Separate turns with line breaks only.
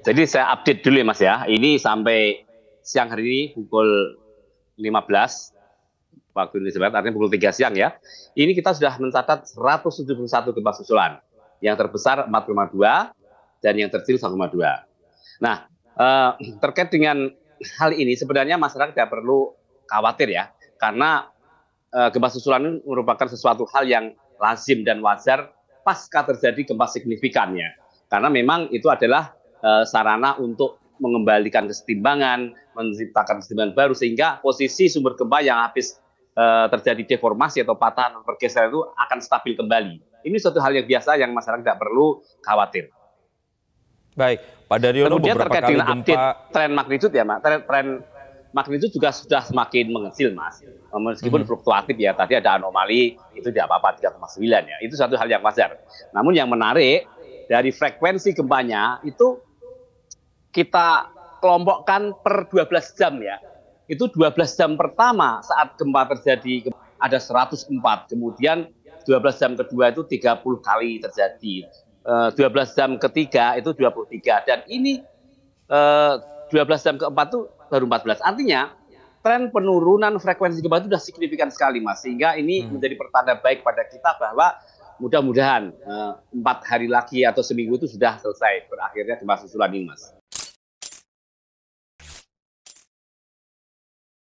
Jadi saya update dulu ya Mas ya. Ini sampai siang hari ini pukul 15 waktu Indonesia Barat, artinya pukul 3 siang ya. Ini kita sudah mencatat 171 gempa susulan. Yang terbesar 4,2 dan yang tercil 1,2. Nah, eh, terkait dengan hal ini sebenarnya masyarakat tidak perlu khawatir ya. Karena eh, gempa susulan ini merupakan sesuatu hal yang lazim dan wajar pasca terjadi gempa signifikannya. Karena memang itu adalah Eh, sarana untuk mengembalikan kesetimbangan, menciptakan kesetimbangan baru sehingga posisi sumber gempa yang habis uh, terjadi deformasi atau patah, pergeseran itu akan stabil kembali. Ini suatu hal yang biasa yang masyarakat tidak perlu khawatir.
Baik, Pak Daryono Kemudian beberapa terkait dengan gempa... update
tren magnitud ya, Tren, tren magnitud juga sudah semakin mengecil, Mas. Meskipun hmm. fluktuatif ya, tadi ada anomali itu tidak apa-apa 3,9 ya. Itu satu hal yang wajar. Namun yang menarik dari frekuensi gempanya itu kita kelompokkan per 12 jam ya. Itu 12 jam pertama saat gempa terjadi ada 104, kemudian 12 jam kedua itu 30 kali terjadi. 12 eh, jam ketiga itu 23 dan ini 12 eh, jam keempat itu baru 14. Artinya tren penurunan frekuensi gempa itu sudah signifikan sekali Mas sehingga ini hmm. menjadi pertanda baik pada kita bahwa mudah-mudahan eh, empat hari lagi atau seminggu itu sudah selesai berakhirnya gempa susulan ini Mas.